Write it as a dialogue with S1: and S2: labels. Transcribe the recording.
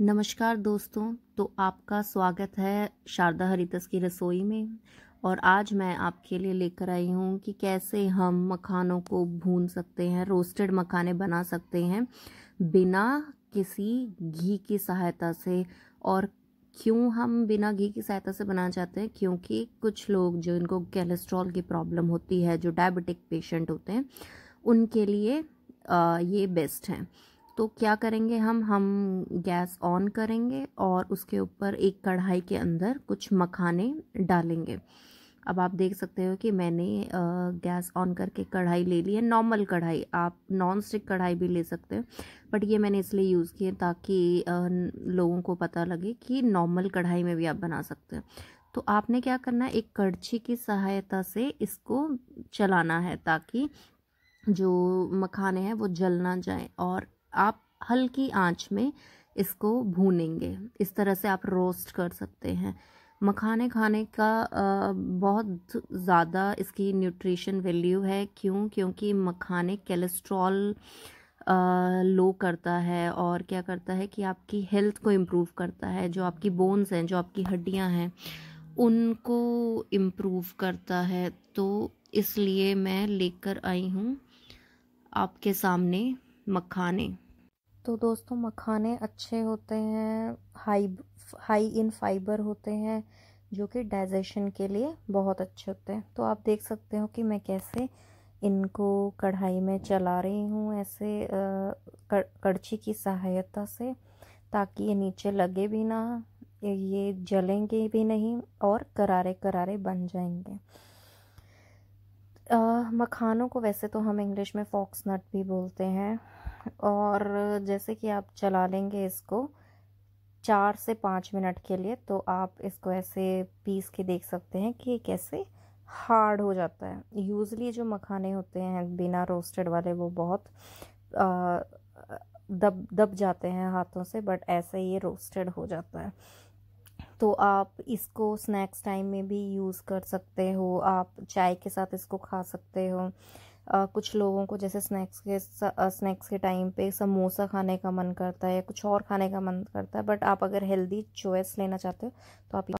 S1: नमस्कार दोस्तों तो आपका स्वागत है शारदा हरितस की रसोई में और आज मैं आपके लिए लेकर आई हूँ कि कैसे हम मखानों को भून सकते हैं रोस्टेड मखाने बना सकते हैं बिना किसी घी की सहायता से और क्यों हम बिना घी की सहायता से बनाना चाहते हैं क्योंकि कुछ लोग जो इनको कैलेस्ट्रॉल की प्रॉब्लम होती है जो डायबिटिक पेशेंट होते हैं उनके लिए ये बेस्ट हैं तो क्या करेंगे हम हम गैस ऑन करेंगे और उसके ऊपर एक कढ़ाई के अंदर कुछ मखाने डालेंगे अब आप देख सकते हो कि मैंने गैस ऑन करके कढ़ाई ले ली है नॉर्मल कढ़ाई आप नॉन स्टिक कढ़ाई भी ले सकते हो बट ये मैंने इसलिए यूज़ किए ताकि लोगों को पता लगे कि नॉर्मल कढ़ाई में भी आप बना सकते हो तो आपने क्या करना है एक कड़छी की सहायता से इसको चलाना है ताकि जो मखाने हैं वो जल ना जाएं और आप हल्की आंच में इसको भूनेंगे इस तरह से आप रोस्ट कर सकते हैं मखाने खाने का बहुत ज़्यादा इसकी न्यूट्रिशन वैल्यू है क्यों क्योंकि मखाने कैलेस्ट्रॉल लो करता है और क्या करता है कि आपकी हेल्थ को इम्प्रूव करता है जो आपकी बोन्स हैं जो आपकी हड्डियां हैं उनको इम्प्रूव करता है तो इसलिए मैं लेकर आई हूँ आपके सामने मखाने
S2: तो दोस्तों मखाने अच्छे होते हैं हाई हाई इन फाइबर होते हैं जो कि डाइजेशन के लिए बहुत अच्छे होते हैं तो आप देख सकते हो कि मैं कैसे इनको कढ़ाई में चला रही हूँ ऐसे कड़छी की सहायता से ताकि ये नीचे लगे भी ना ये जलेंगे भी नहीं और करारे करारे बन जाएंगे मखानों को वैसे तो हम इंग्लिश में फॉक्स नट भी बोलते हैं और जैसे कि आप चला लेंगे इसको चार से पाँच मिनट के लिए तो आप इसको ऐसे पीस के देख सकते हैं कि ये कैसे हार्ड हो जाता है यूजली जो मखाने होते हैं बिना रोस्टेड वाले वो बहुत आ, दब दब जाते हैं हाथों से बट ऐसे ये रोस्टेड हो जाता है तो आप इसको स्नैक्स टाइम में भी यूज़ कर सकते हो आप चाय के साथ इसको खा सकते हो आ, कुछ लोगों को जैसे स्नैक्स के स्नैक्स के टाइम पे समोसा खाने का मन करता है कुछ और खाने का मन करता है बट आप अगर हेल्दी चॉइस लेना चाहते हो तो आप